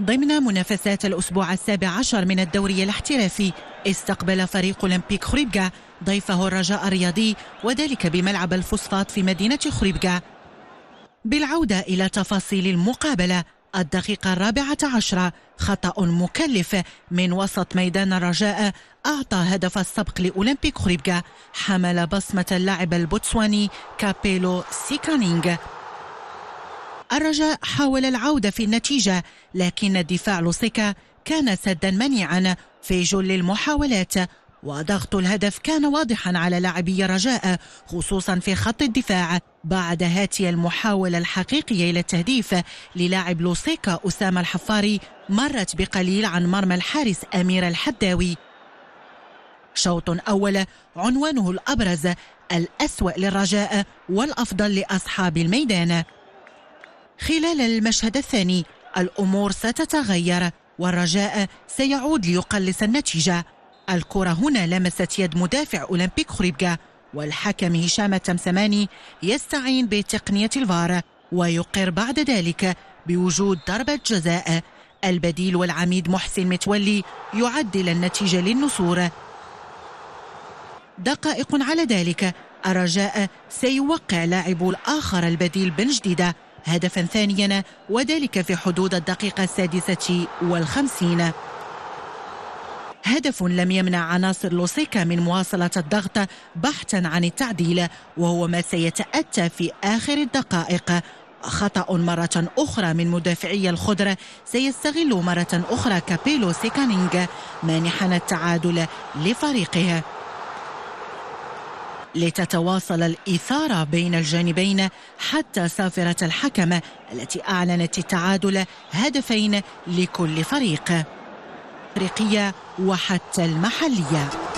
ضمن منافسات الأسبوع السابع عشر من الدوري الاحترافي استقبل فريق أولمبيك خريبكا ضيفه الرجاء الرياضي وذلك بملعب الفوسفات في مدينة خريبكا بالعودة إلى تفاصيل المقابلة الدقيقة الرابعة عشرة خطأ مكلف من وسط ميدان الرجاء أعطى هدف السبق لأولمبيك خريبكا حمل بصمة اللاعب البوتسواني كابيلو سيكانينغ الرجاء حاول العودة في النتيجة لكن الدفاع لوسيكا كان سدا منيعا في جل المحاولات وضغط الهدف كان واضحا على لاعبي رجاء خصوصا في خط الدفاع بعد هاتي المحاولة الحقيقية إلى التهديف للاعب لوسيكا أسامة الحفاري مرت بقليل عن مرمى الحارس أمير الحداوي شوط أول عنوانه الأبرز الأسوأ للرجاء والأفضل لأصحاب الميدان خلال المشهد الثاني الأمور ستتغير والرجاء سيعود ليقلص النتيجة الكرة هنا لمست يد مدافع أولمبيك خريبكا والحكم هشام التمسماني يستعين بتقنية الفار ويقر بعد ذلك بوجود ضربة جزاء البديل والعميد محسن متولي يعدل النتيجة للنصور دقائق على ذلك الرجاء سيوقع لاعبه الآخر البديل بن جديدة هدفا ثانيا وذلك في حدود الدقيقة السادسة والخمسين هدف لم يمنع عناصر لوسيكا من مواصلة الضغط بحثا عن التعديل وهو ما سيتأتى في آخر الدقائق خطأ مرة أخرى من مدافعي الخضرة سيستغل مرة أخرى كابيلو سيكانينغ مانحا التعادل لفريقه لتتواصل الإثارة بين الجانبين حتى سافرة الحكم التي أعلنت التعادل هدفين لكل فريق أفريقية وحتى المحلية